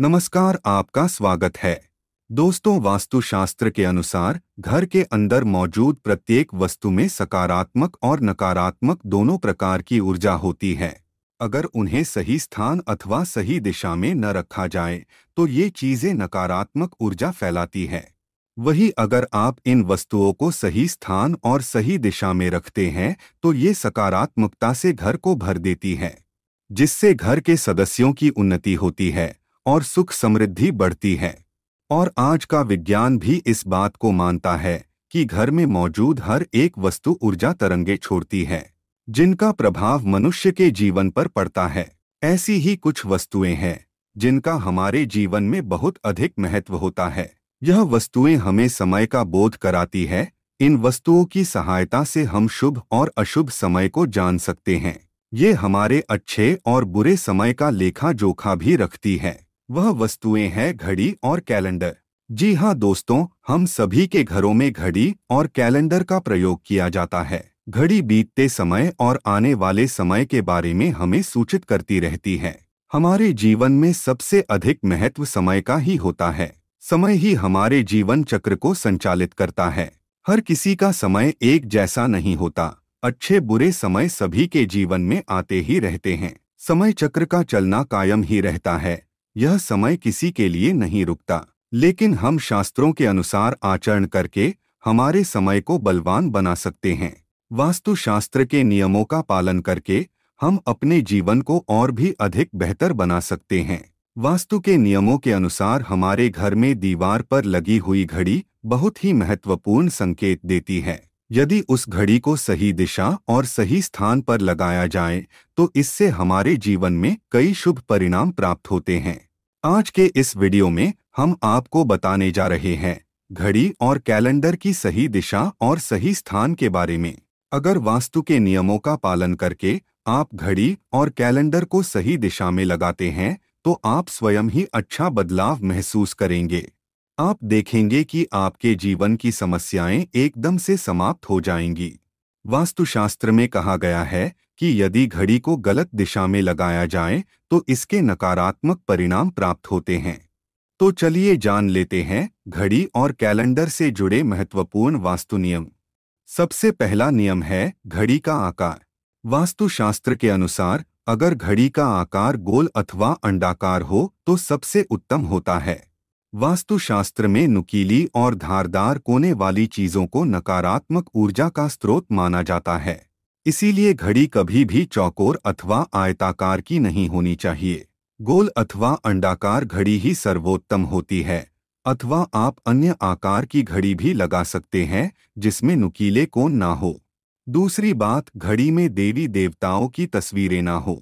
नमस्कार आपका स्वागत है दोस्तों वास्तुशास्त्र के अनुसार घर के अंदर मौजूद प्रत्येक वस्तु में सकारात्मक और नकारात्मक दोनों प्रकार की ऊर्जा होती है अगर उन्हें सही स्थान अथवा सही दिशा में न रखा जाए तो ये चीजें नकारात्मक ऊर्जा फैलाती है वही अगर आप इन वस्तुओं को सही स्थान और सही दिशा में रखते हैं तो ये सकारात्मकता से घर को भर देती है जिससे घर के सदस्यों की उन्नति होती है और सुख समृद्धि बढ़ती है और आज का विज्ञान भी इस बात को मानता है कि घर में मौजूद हर एक वस्तु ऊर्जा तरंगे छोड़ती है जिनका प्रभाव मनुष्य के जीवन पर पड़ता है ऐसी ही कुछ वस्तुएं हैं जिनका हमारे जीवन में बहुत अधिक महत्व होता है यह वस्तुएं हमें समय का बोध कराती है इन वस्तुओं की सहायता से हम शुभ और अशुभ समय को जान सकते हैं ये हमारे अच्छे और बुरे समय का लेखा जोखा भी रखती है वह वस्तुएं हैं घड़ी और कैलेंडर जी हाँ दोस्तों हम सभी के घरों में घड़ी और कैलेंडर का प्रयोग किया जाता है घड़ी बीतते समय और आने वाले समय के बारे में हमें सूचित करती रहती है हमारे जीवन में सबसे अधिक महत्व समय का ही होता है समय ही हमारे जीवन चक्र को संचालित करता है हर किसी का समय एक जैसा नहीं होता अच्छे बुरे समय सभी के जीवन में आते ही रहते हैं समय चक्र का चलना कायम ही रहता है यह समय किसी के लिए नहीं रुकता लेकिन हम शास्त्रों के अनुसार आचरण करके हमारे समय को बलवान बना सकते हैं वास्तुशास्त्र के नियमों का पालन करके हम अपने जीवन को और भी अधिक बेहतर बना सकते हैं वास्तु के नियमों के अनुसार हमारे घर में दीवार पर लगी हुई घड़ी बहुत ही महत्वपूर्ण संकेत देती है यदि उस घड़ी को सही दिशा और सही स्थान पर लगाया जाए तो इससे हमारे जीवन में कई शुभ परिणाम प्राप्त होते हैं आज के इस वीडियो में हम आपको बताने जा रहे हैं घड़ी और कैलेंडर की सही दिशा और सही स्थान के बारे में अगर वास्तु के नियमों का पालन करके आप घड़ी और कैलेंडर को सही दिशा में लगाते हैं तो आप स्वयं ही अच्छा बदलाव महसूस करेंगे आप देखेंगे कि आपके जीवन की समस्याएं एकदम से समाप्त हो जाएंगी वास्तुशास्त्र में कहा गया है कि यदि घड़ी को गलत दिशा में लगाया जाए तो इसके नकारात्मक परिणाम प्राप्त होते हैं तो चलिए जान लेते हैं घड़ी और कैलेंडर से जुड़े महत्वपूर्ण वास्तु नियम सबसे पहला नियम है घड़ी का आकार वास्तुशास्त्र के अनुसार अगर घड़ी का आकार गोल अथवा अंडाकार हो तो सबसे उत्तम होता है वास्तुशास्त्र में नुकीली और धारदार कोने वाली चीजों को नकारात्मक ऊर्जा का स्रोत माना जाता है इसीलिए घड़ी कभी भी चौकोर अथवा आयताकार की नहीं होनी चाहिए गोल अथवा अंडाकार घड़ी ही सर्वोत्तम होती है अथवा आप अन्य आकार की घड़ी भी लगा सकते हैं जिसमें नुकीले कोण ना हो दूसरी बात घड़ी में देवी देवताओं की तस्वीरें ना हो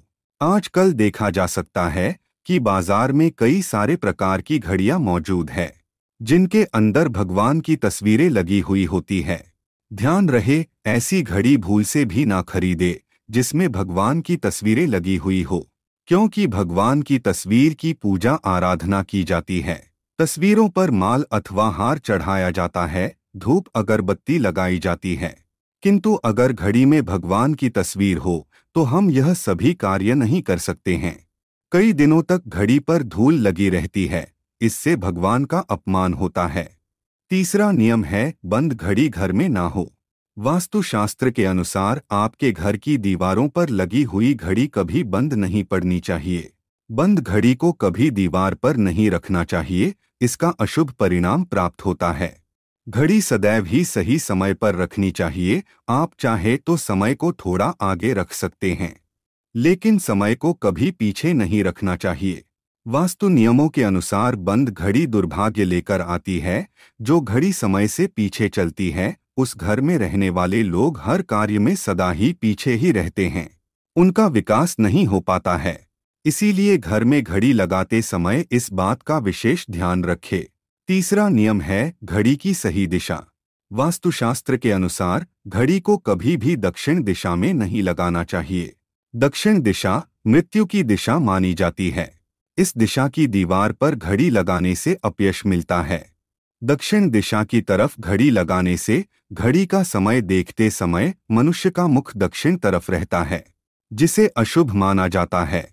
आजकल देखा जा सकता है कि बाजार में कई सारे प्रकार की घड़ियां मौजूद है जिनके अंदर भगवान की तस्वीरें लगी हुई होती है ध्यान रहे ऐसी घड़ी भूल से भी ना खरीदे जिसमें भगवान की तस्वीरें लगी हुई हो क्योंकि भगवान की तस्वीर की पूजा आराधना की जाती है तस्वीरों पर माल अथवा हार चढ़ाया जाता है धूप अगरबत्ती लगाई जाती है किंतु अगर घड़ी में भगवान की तस्वीर हो तो हम यह सभी कार्य नहीं कर सकते हैं कई दिनों तक घड़ी पर धूल लगी रहती है इससे भगवान का अपमान होता है तीसरा नियम है बंद घड़ी घर में ना हो वास्तुशास्त्र के अनुसार आपके घर की दीवारों पर लगी हुई घड़ी कभी बंद नहीं पड़नी चाहिए बंद घड़ी को कभी दीवार पर नहीं रखना चाहिए इसका अशुभ परिणाम प्राप्त होता है घड़ी सदैव ही सही समय पर रखनी चाहिए आप चाहे तो समय को थोड़ा आगे रख सकते हैं लेकिन समय को कभी पीछे नहीं रखना चाहिए वास्तु नियमों के अनुसार बंद घड़ी दुर्भाग्य लेकर आती है जो घड़ी समय से पीछे चलती है उस घर में रहने वाले लोग हर कार्य में सदा ही पीछे ही रहते हैं उनका विकास नहीं हो पाता है इसीलिए घर में घड़ी लगाते समय इस बात का विशेष ध्यान रखें तीसरा नियम है घड़ी की सही दिशा वास्तुशास्त्र के अनुसार घड़ी को कभी भी दक्षिण दिशा में नहीं लगाना चाहिए दक्षिण दिशा मृत्यु की दिशा मानी जाती है इस दिशा की दीवार पर घड़ी लगाने से अपयश मिलता है दक्षिण दिशा की तरफ घड़ी लगाने से घड़ी का समय देखते समय मनुष्य का मुख दक्षिण तरफ रहता है जिसे अशुभ माना जाता है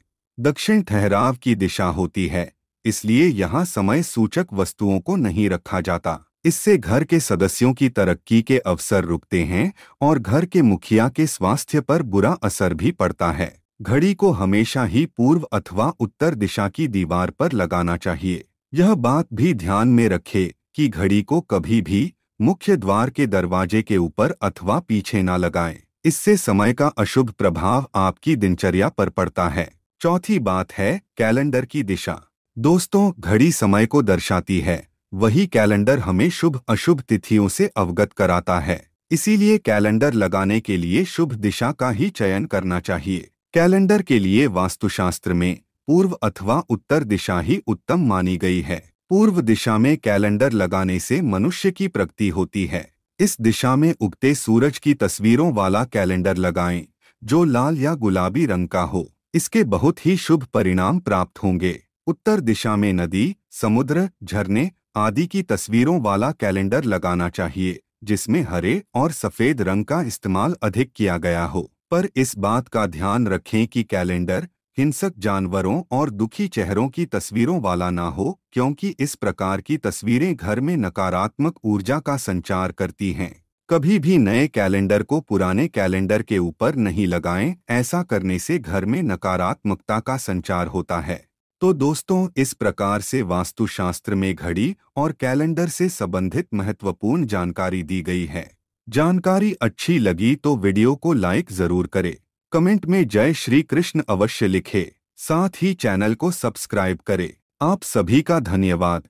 दक्षिण ठहराव की दिशा होती है इसलिए यहाँ समय सूचक वस्तुओं को नहीं रखा जाता इससे घर के सदस्यों की तरक्की के अवसर रुकते हैं और घर के मुखिया के स्वास्थ्य पर बुरा असर भी पड़ता है घड़ी को हमेशा ही पूर्व अथवा उत्तर दिशा की दीवार पर लगाना चाहिए यह बात भी ध्यान में रखे कि घड़ी को कभी भी मुख्य द्वार के दरवाजे के ऊपर अथवा पीछे न लगाएं। इससे समय का अशुभ प्रभाव आपकी दिनचर्या पर पड़ता है चौथी बात है कैलेंडर की दिशा दोस्तों घड़ी समय को दर्शाती है वही कैलेंडर हमें शुभ अशुभ तिथियों से अवगत कराता है इसीलिए कैलेंडर लगाने के लिए शुभ दिशा का ही चयन करना चाहिए कैलेंडर के लिए वास्तुशास्त्र में पूर्व अथवा उत्तर दिशा ही उत्तम मानी गई है पूर्व दिशा में कैलेंडर लगाने से मनुष्य की प्रगति होती है इस दिशा में उगते सूरज की तस्वीरों वाला कैलेंडर लगाएं, जो लाल या गुलाबी रंग का हो इसके बहुत ही शुभ परिणाम प्राप्त होंगे उत्तर दिशा में नदी समुद्र झरने आदि की तस्वीरों वाला कैलेंडर लगाना चाहिए जिसमें हरे और सफ़ेद रंग का इस्तेमाल अधिक किया गया हो पर इस बात का ध्यान रखें कि कैलेंडर हिंसक जानवरों और दुखी चेहरों की तस्वीरों वाला ना हो क्योंकि इस प्रकार की तस्वीरें घर में नकारात्मक ऊर्जा का संचार करती हैं कभी भी नए कैलेंडर को पुराने कैलेंडर के ऊपर नहीं लगाएं ऐसा करने से घर में नकारात्मकता का संचार होता है तो दोस्तों इस प्रकार से वास्तुशास्त्र में घड़ी और कैलेंडर से संबंधित महत्वपूर्ण जानकारी दी गई है जानकारी अच्छी लगी तो वीडियो को लाइक जरूर करें कमेंट में जय श्री कृष्ण अवश्य लिखें साथ ही चैनल को सब्सक्राइब करें आप सभी का धन्यवाद